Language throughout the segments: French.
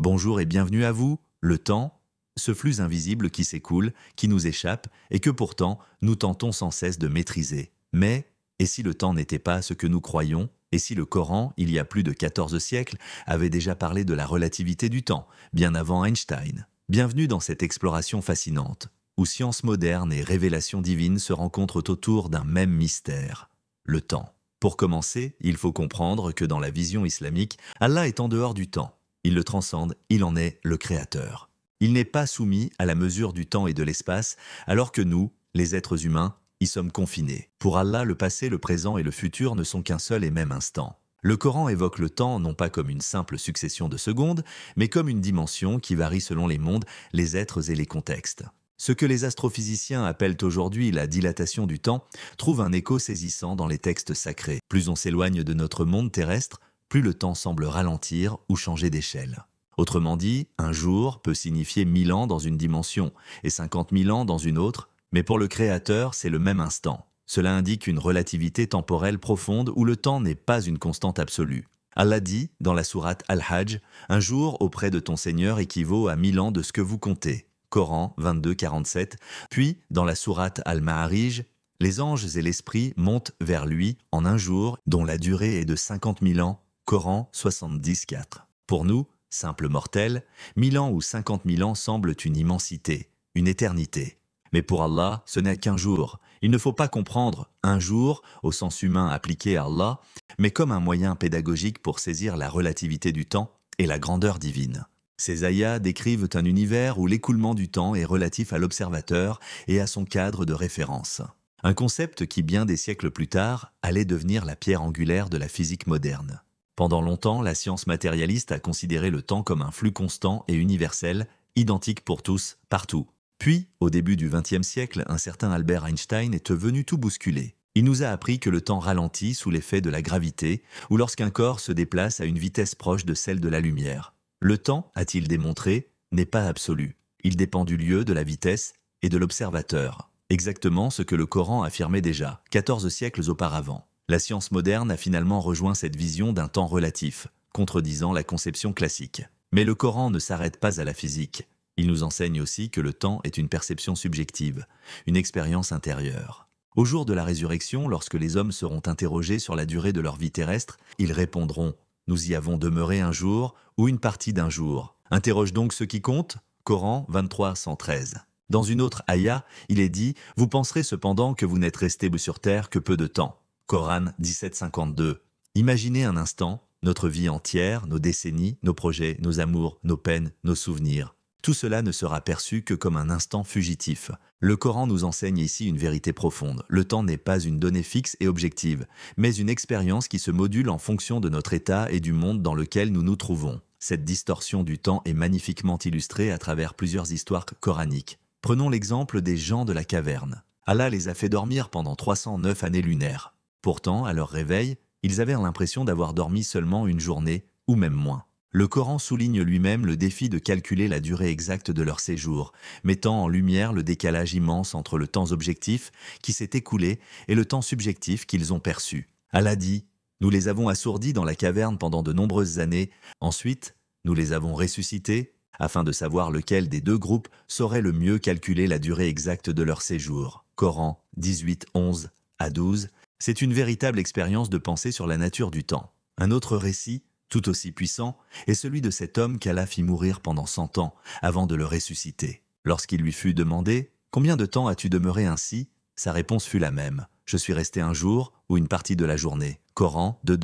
Bonjour et bienvenue à vous, le temps, ce flux invisible qui s'écoule, qui nous échappe et que pourtant nous tentons sans cesse de maîtriser. Mais, et si le temps n'était pas ce que nous croyons, et si le Coran, il y a plus de 14 siècles, avait déjà parlé de la relativité du temps, bien avant Einstein Bienvenue dans cette exploration fascinante, où science moderne et révélation divine se rencontrent autour d'un même mystère, le temps. Pour commencer, il faut comprendre que dans la vision islamique, Allah est en dehors du temps il le transcende, il en est le créateur. Il n'est pas soumis à la mesure du temps et de l'espace, alors que nous, les êtres humains, y sommes confinés. Pour Allah, le passé, le présent et le futur ne sont qu'un seul et même instant. Le Coran évoque le temps non pas comme une simple succession de secondes, mais comme une dimension qui varie selon les mondes, les êtres et les contextes. Ce que les astrophysiciens appellent aujourd'hui la dilatation du temps trouve un écho saisissant dans les textes sacrés. Plus on s'éloigne de notre monde terrestre, plus le temps semble ralentir ou changer d'échelle. Autrement dit, un jour peut signifier 1000 ans dans une dimension et cinquante mille ans dans une autre, mais pour le créateur, c'est le même instant. Cela indique une relativité temporelle profonde où le temps n'est pas une constante absolue. Allah dit, dans la sourate Al-Hajj, Un jour auprès de ton Seigneur équivaut à mille ans de ce que vous comptez. Coran 22, 47. Puis, dans la sourate Al-Ma'arij, les anges et l'esprit montent vers lui en un jour dont la durée est de cinquante mille ans Coran 74. Pour nous, simples mortels, mille ans ou cinquante mille ans semblent une immensité, une éternité. Mais pour Allah, ce n'est qu'un jour. Il ne faut pas comprendre un jour au sens humain appliqué à Allah, mais comme un moyen pédagogique pour saisir la relativité du temps et la grandeur divine. Ces ayats décrivent un univers où l'écoulement du temps est relatif à l'observateur et à son cadre de référence. Un concept qui, bien des siècles plus tard, allait devenir la pierre angulaire de la physique moderne. Pendant longtemps, la science matérialiste a considéré le temps comme un flux constant et universel, identique pour tous, partout. Puis, au début du XXe siècle, un certain Albert Einstein est venu tout bousculer. Il nous a appris que le temps ralentit sous l'effet de la gravité ou lorsqu'un corps se déplace à une vitesse proche de celle de la lumière. Le temps, a-t-il démontré, n'est pas absolu. Il dépend du lieu, de la vitesse et de l'observateur. Exactement ce que le Coran affirmait déjà, 14 siècles auparavant la science moderne a finalement rejoint cette vision d'un temps relatif, contredisant la conception classique. Mais le Coran ne s'arrête pas à la physique. Il nous enseigne aussi que le temps est une perception subjective, une expérience intérieure. Au jour de la résurrection, lorsque les hommes seront interrogés sur la durée de leur vie terrestre, ils répondront « Nous y avons demeuré un jour ou une partie d'un jour ». Interroge donc ce qui compte Coran 23, 113. Dans une autre ayah, il est dit « Vous penserez cependant que vous n'êtes resté sur terre que peu de temps ». Coran 1752. Imaginez un instant notre vie entière, nos décennies, nos projets, nos amours, nos peines, nos souvenirs. Tout cela ne sera perçu que comme un instant fugitif. Le Coran nous enseigne ici une vérité profonde. Le temps n'est pas une donnée fixe et objective, mais une expérience qui se module en fonction de notre état et du monde dans lequel nous nous trouvons. Cette distorsion du temps est magnifiquement illustrée à travers plusieurs histoires coraniques. Prenons l'exemple des gens de la caverne. Allah les a fait dormir pendant 309 années lunaires. Pourtant, à leur réveil, ils avaient l'impression d'avoir dormi seulement une journée, ou même moins. Le Coran souligne lui-même le défi de calculer la durée exacte de leur séjour, mettant en lumière le décalage immense entre le temps objectif qui s'est écoulé et le temps subjectif qu'ils ont perçu. Allah dit « Nous les avons assourdis dans la caverne pendant de nombreuses années, ensuite nous les avons ressuscités, afin de savoir lequel des deux groupes saurait le mieux calculer la durée exacte de leur séjour. » Coran 18, 11 à 12 c'est une véritable expérience de penser sur la nature du temps. Un autre récit, tout aussi puissant, est celui de cet homme qu'Allah fit mourir pendant cent ans, avant de le ressusciter. Lorsqu'il lui fut demandé « Combien de temps as-tu demeuré ainsi ?» sa réponse fut la même « Je suis resté un jour ou une partie de la journée. » Coran de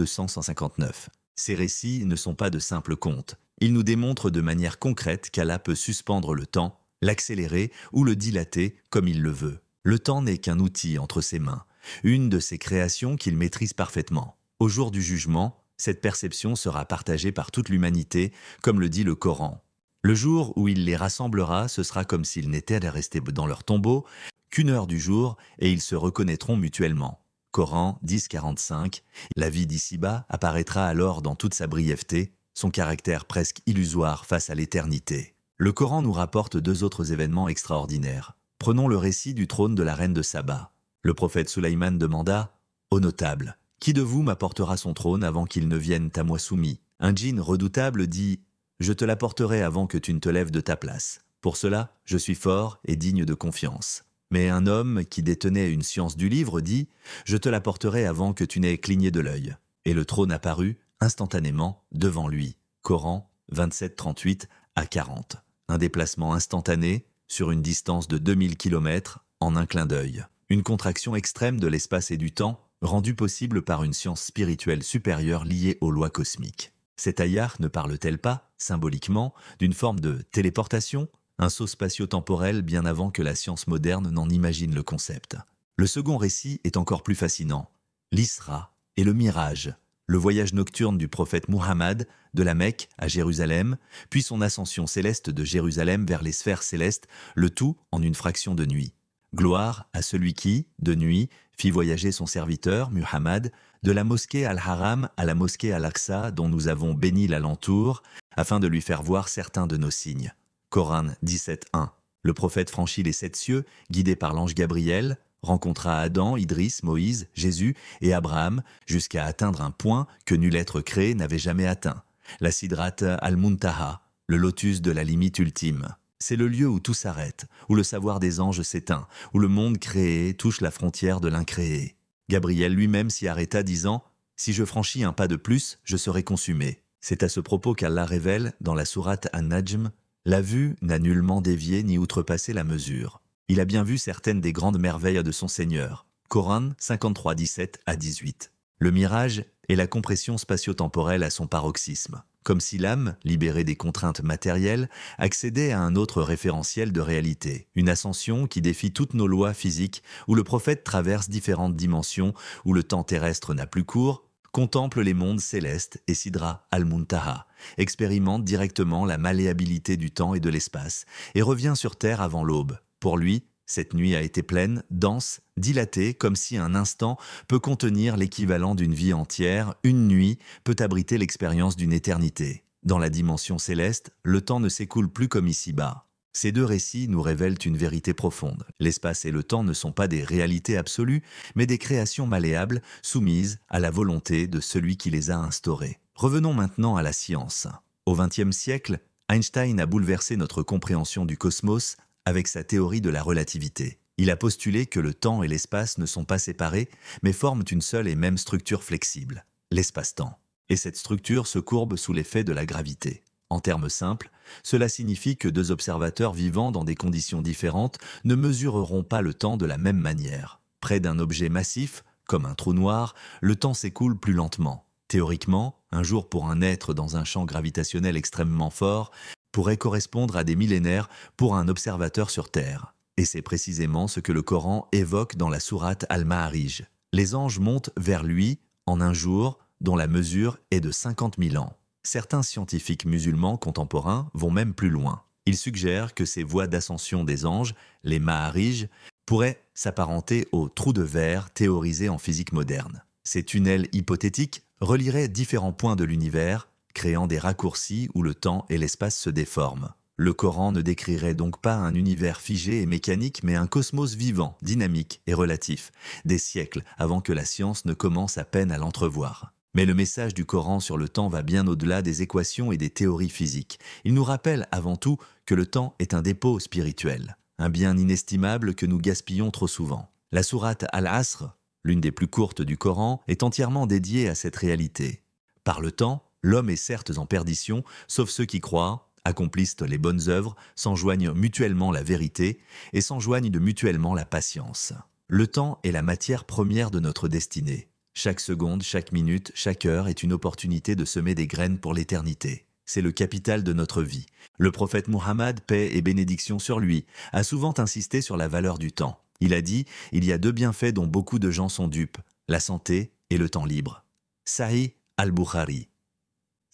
Ces récits ne sont pas de simples contes. Ils nous démontrent de manière concrète qu'Allah peut suspendre le temps, l'accélérer ou le dilater comme il le veut. Le temps n'est qu'un outil entre ses mains, une de ses créations qu'il maîtrise parfaitement. Au jour du jugement, cette perception sera partagée par toute l'humanité, comme le dit le Coran. Le jour où il les rassemblera, ce sera comme s'ils n'étaient rester dans leur tombeau qu'une heure du jour, et ils se reconnaîtront mutuellement. Coran 10.45, la vie d'ici-bas apparaîtra alors dans toute sa brièveté, son caractère presque illusoire face à l'éternité. Le Coran nous rapporte deux autres événements extraordinaires. Prenons le récit du trône de la reine de Saba. Le prophète Souleyman demanda Ô notable, qui de vous m'apportera son trône avant qu'il ne vienne à moi soumis Un djinn redoutable dit Je te l'apporterai avant que tu ne te lèves de ta place. Pour cela, je suis fort et digne de confiance. Mais un homme qui détenait une science du livre dit Je te l'apporterai avant que tu n'aies cligné de l'œil. Et le trône apparut instantanément devant lui. Coran 27-38 à 40. Un déplacement instantané sur une distance de 2000 km en un clin d'œil une contraction extrême de l'espace et du temps, rendue possible par une science spirituelle supérieure liée aux lois cosmiques. Cet aïar ne parle-t-elle pas, symboliquement, d'une forme de téléportation, un saut spatio-temporel bien avant que la science moderne n'en imagine le concept Le second récit est encore plus fascinant. L'Isra et le mirage, le voyage nocturne du prophète Muhammad de la Mecque à Jérusalem, puis son ascension céleste de Jérusalem vers les sphères célestes, le tout en une fraction de nuit. Gloire à celui qui, de nuit, fit voyager son serviteur, Muhammad, de la mosquée Al-Haram à la mosquée Al-Aqsa dont nous avons béni l'alentour, afin de lui faire voir certains de nos signes. Coran 17.1 Le prophète franchit les sept cieux, guidé par l'ange Gabriel, rencontra Adam, Idris, Moïse, Jésus et Abraham, jusqu'à atteindre un point que nul être créé n'avait jamais atteint, la Sidrate Al-Muntaha, le lotus de la limite ultime. C'est le lieu où tout s'arrête, où le savoir des anges s'éteint, où le monde créé touche la frontière de l'incréé. Gabriel lui-même s'y arrêta disant « Si je franchis un pas de plus, je serai consumé ». C'est à ce propos qu'Allah révèle, dans la sourate An-Najm, « La vue n'a nullement dévié ni outrepassé la mesure. Il a bien vu certaines des grandes merveilles de son Seigneur. » Coran 53, à 18. Le mirage et la compression spatio-temporelle à son paroxysme comme si l'âme, libérée des contraintes matérielles, accédait à un autre référentiel de réalité, une ascension qui défie toutes nos lois physiques, où le prophète traverse différentes dimensions, où le temps terrestre n'a plus cours, contemple les mondes célestes et Sidra al-Muntaha, expérimente directement la malléabilité du temps et de l'espace, et revient sur Terre avant l'aube. Pour lui, cette nuit a été pleine, dense, dilatée, comme si un instant peut contenir l'équivalent d'une vie entière, une nuit peut abriter l'expérience d'une éternité. Dans la dimension céleste, le temps ne s'écoule plus comme ici-bas. Ces deux récits nous révèlent une vérité profonde. L'espace et le temps ne sont pas des réalités absolues, mais des créations malléables, soumises à la volonté de celui qui les a instaurées. Revenons maintenant à la science. Au XXe siècle, Einstein a bouleversé notre compréhension du cosmos avec sa théorie de la relativité. Il a postulé que le temps et l'espace ne sont pas séparés, mais forment une seule et même structure flexible, l'espace-temps. Et cette structure se courbe sous l'effet de la gravité. En termes simples, cela signifie que deux observateurs vivant dans des conditions différentes ne mesureront pas le temps de la même manière. Près d'un objet massif, comme un trou noir, le temps s'écoule plus lentement. Théoriquement, un jour pour un être dans un champ gravitationnel extrêmement fort, pourrait correspondre à des millénaires pour un observateur sur Terre. Et c'est précisément ce que le Coran évoque dans la sourate Al-Ma'arij. Les anges montent vers lui en un jour dont la mesure est de 50 000 ans. Certains scientifiques musulmans contemporains vont même plus loin. Ils suggèrent que ces voies d'ascension des anges, les Ma'arij, pourraient s'apparenter aux trous de verre théorisés en physique moderne. Ces tunnels hypothétiques relieraient différents points de l'univers créant des raccourcis où le temps et l'espace se déforment. Le Coran ne décrirait donc pas un univers figé et mécanique, mais un cosmos vivant, dynamique et relatif, des siècles avant que la science ne commence à peine à l'entrevoir. Mais le message du Coran sur le temps va bien au-delà des équations et des théories physiques. Il nous rappelle avant tout que le temps est un dépôt spirituel, un bien inestimable que nous gaspillons trop souvent. La sourate Al-Asr, l'une des plus courtes du Coran, est entièrement dédiée à cette réalité. Par le temps, L'homme est certes en perdition, sauf ceux qui croient, accomplissent les bonnes œuvres, s'enjoignent mutuellement la vérité et s'enjoignent de mutuellement la patience. Le temps est la matière première de notre destinée. Chaque seconde, chaque minute, chaque heure est une opportunité de semer des graines pour l'éternité. C'est le capital de notre vie. Le prophète Muhammad, paix et bénédiction sur lui, a souvent insisté sur la valeur du temps. Il a dit « Il y a deux bienfaits dont beaucoup de gens sont dupes, la santé et le temps libre. » Sahih al-Bukhari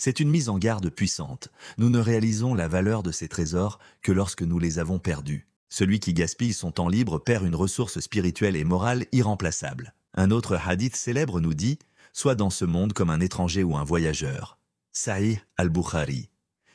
c'est une mise en garde puissante. Nous ne réalisons la valeur de ces trésors que lorsque nous les avons perdus. Celui qui gaspille son temps libre perd une ressource spirituelle et morale irremplaçable. Un autre hadith célèbre nous dit « Sois dans ce monde comme un étranger ou un voyageur ». Sahih al-Bukhari.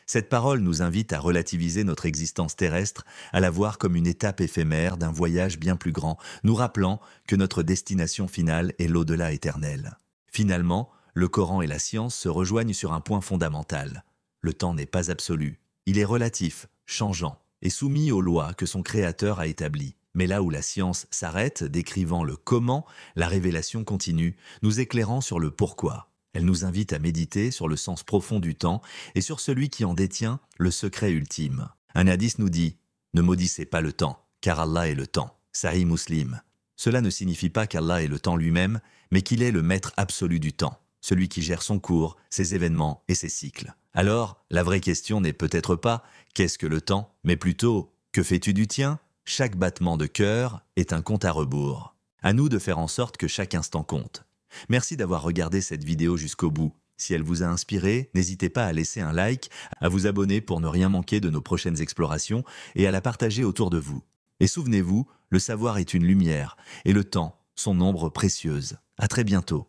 Cette parole nous invite à relativiser notre existence terrestre, à la voir comme une étape éphémère d'un voyage bien plus grand, nous rappelant que notre destination finale est l'au-delà éternel. Finalement, le Coran et la science se rejoignent sur un point fondamental. Le temps n'est pas absolu. Il est relatif, changeant, et soumis aux lois que son créateur a établies. Mais là où la science s'arrête, décrivant le comment, la révélation continue, nous éclairant sur le pourquoi. Elle nous invite à méditer sur le sens profond du temps et sur celui qui en détient le secret ultime. Un hadith nous dit « Ne maudissez pas le temps, car Allah est le temps. » Sahih Muslim. Cela ne signifie pas qu'Allah est le temps lui-même, mais qu'il est le maître absolu du temps celui qui gère son cours, ses événements et ses cycles. Alors, la vraie question n'est peut-être pas qu'est-ce que le temps, mais plutôt que fais-tu du tien Chaque battement de cœur est un compte à rebours. À nous de faire en sorte que chaque instant compte. Merci d'avoir regardé cette vidéo jusqu'au bout. Si elle vous a inspiré, n'hésitez pas à laisser un like, à vous abonner pour ne rien manquer de nos prochaines explorations et à la partager autour de vous. Et souvenez-vous, le savoir est une lumière et le temps, son ombre précieuse. À très bientôt.